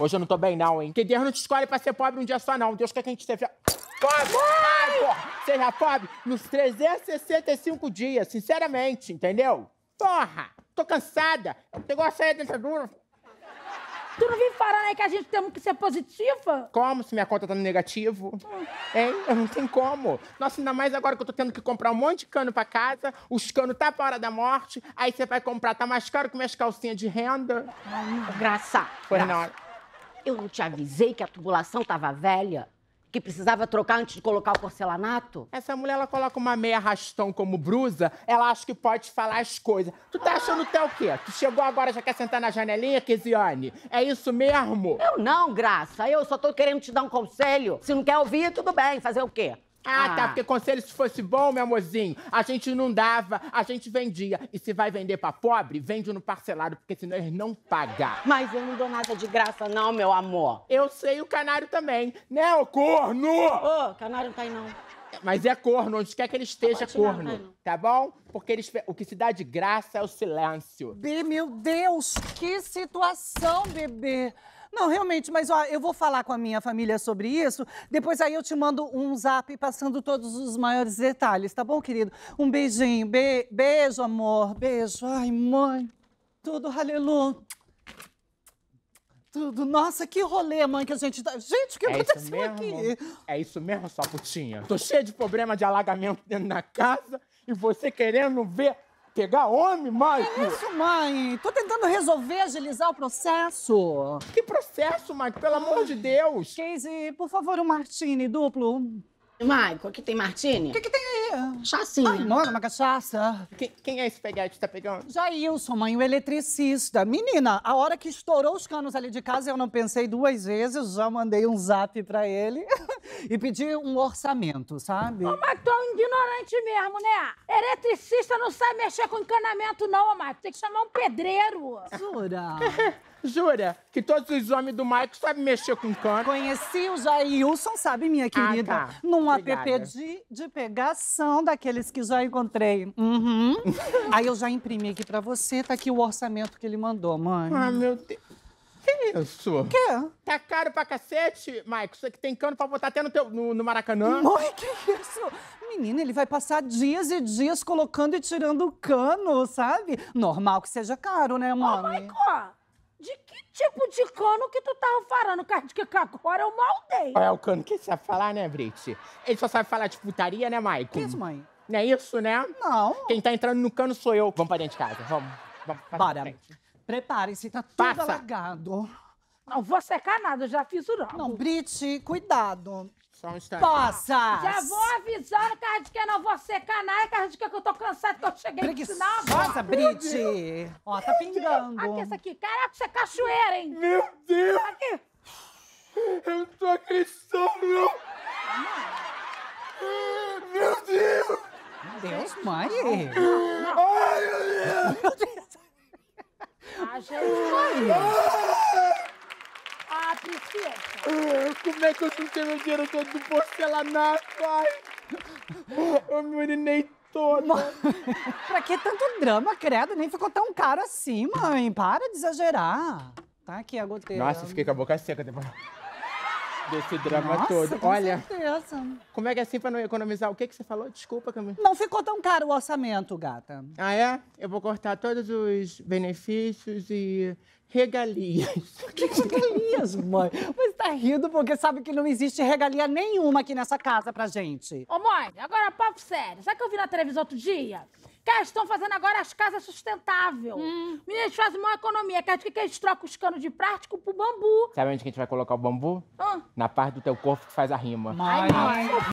Hoje eu não tô bem, não, hein? Que Deus não te escolhe pra ser pobre um dia só, não. Deus quer que a gente seja. Pobre! Ai, porra! Seja pobre nos 365 dias, sinceramente, entendeu? Porra! Tô cansada! Pegou a saia dentro dura. Tu não vim falando aí que a gente tem que ser positiva? Como se minha conta tá no negativo? Hein? Eu não tenho como. Nossa, ainda mais agora que eu tô tendo que comprar um monte de cano pra casa, os canos tá pra hora da morte, aí você vai comprar, tá mais caro que minhas calcinhas de renda. graça. Foi graça. na hora. Eu não te avisei que a tubulação tava velha? Que precisava trocar antes de colocar o porcelanato? Essa mulher, ela coloca uma meia rastão como brusa, ela acha que pode falar as coisas. Tu tá achando até o quê? Tu chegou agora já quer sentar na janelinha, Kesiane? É isso mesmo? Eu não, graça. Eu só tô querendo te dar um conselho. Se não quer ouvir, tudo bem. Fazer o quê? Ah, tá, ah. porque conselho se fosse bom, meu amorzinho, a gente não dava, a gente vendia. E se vai vender pra pobre, vende no parcelado, porque senão eles não pagam. Mas eu não dou nada de graça não, meu amor. Eu sei, o canário também. Né, ô corno? Ô, oh, canário não tá aí não. Mas é corno, onde quer que ele esteja, Pode corno. Não, não. Tá bom? Porque eles, o que se dá de graça é o silêncio. Bê, meu Deus, que situação, bebê. Não, realmente, mas ó, eu vou falar com a minha família sobre isso. Depois aí eu te mando um zap passando todos os maiores detalhes, tá bom, querido? Um beijinho. Be beijo, amor. Beijo. Ai, mãe. Tudo, aleluia. Tudo. Nossa, que rolê, mãe, que a gente tá. Gente, o que é aconteceu aqui? É isso mesmo, sua putinha? Tô cheio de problema de alagamento dentro da casa e você querendo ver pegar homem, mãe? É isso, mãe? Tô tentando resolver, agilizar o processo. Que processo, Mike? Pelo amor de Deus. Casey, por favor, um martini duplo. Maico, aqui tem martini? O que, que tem aí? Chacinha. Ah, mora, é uma cachaça. quem é esse peguete que tá pegando? Jailson, mãe, o eletricista. Menina, a hora que estourou os canos ali de casa, eu não pensei duas vezes, já mandei um zap pra ele. e pedir um orçamento, sabe? Ô, mas tu é um ignorante mesmo, né? Eletricista não sabe mexer com encanamento, não, mas tem que chamar um pedreiro. Jura? Jura que todos os homens do Maicon sabem mexer com cano? Conheci o Jailson, sabe, minha querida? Ah, tá. Num app de, de pegação daqueles que já encontrei. Uhum. Aí eu já imprimi aqui pra você, tá aqui o orçamento que ele mandou, mãe. Ah, meu Deus isso? Quê? Tá caro pra cacete, Maicon. Isso aqui tem cano pra botar até no, teu, no, no Maracanã. Mãe, que isso? Menina, ele vai passar dias e dias colocando e tirando o cano, sabe? Normal que seja caro, né, mãe? Ô, Maicon! de que tipo de cano que tu tava falando, cara? De que agora eu maldei. É o cano que ele sabe falar, né, Brit? Ele só sabe falar de putaria, né, Maicon? Que isso, mãe? Não é isso, né? Não. Quem tá entrando no cano sou eu. Vamos pra dentro de casa, vamos. vamos Bora. Frente. Preparem-se, tá tudo Passa. alagado. Não vou secar nada, já fiz o rabo. Não, Brit, cuidado. Só um instante. Passa! Já vou avisando cara de que quer não vou secar nada, cara de que eu tô cansada, que eu cheguei Preguiçosa, Nossa, Brit! Ó, tá pingando. Aqui, essa aqui. Caraca, isso é cachoeira, hein? Meu Deus! Aqui. Eu não tô acreditando, não! Meu Deus! Deus, mãe! Ai, Meu Deus! gente. à ah, Priscila. Como é que eu tenho meu dinheiro todo do porcelanato, pai? Eu me urinei todo. pra que tanto drama, credo? Nem ficou tão caro assim, mãe. Para de exagerar. Tá aqui a goteira. Nossa, fiquei com a boca seca depois desse drama Nossa, todo. Com Olha, certeza. como é que é assim pra não economizar? O que, que você falou? Desculpa, Camila. Não ficou tão caro o orçamento, gata. Ah, é? Eu vou cortar todos os benefícios e regalias. Que regalias, é mãe? Você tá rindo porque sabe que não existe regalia nenhuma aqui nessa casa pra gente. Ô, mãe, agora é papo sério. Sabe que eu vi na televisão outro dia? Que Cara, estão fazendo agora as casas sustentáveis. Hum. Meninas, fazem uma economia. Que que eles trocam os canos de plástico pro bambu. Sabe onde que a gente vai colocar o bambu? Na parte do teu corpo que faz a rima. Mas... Ai,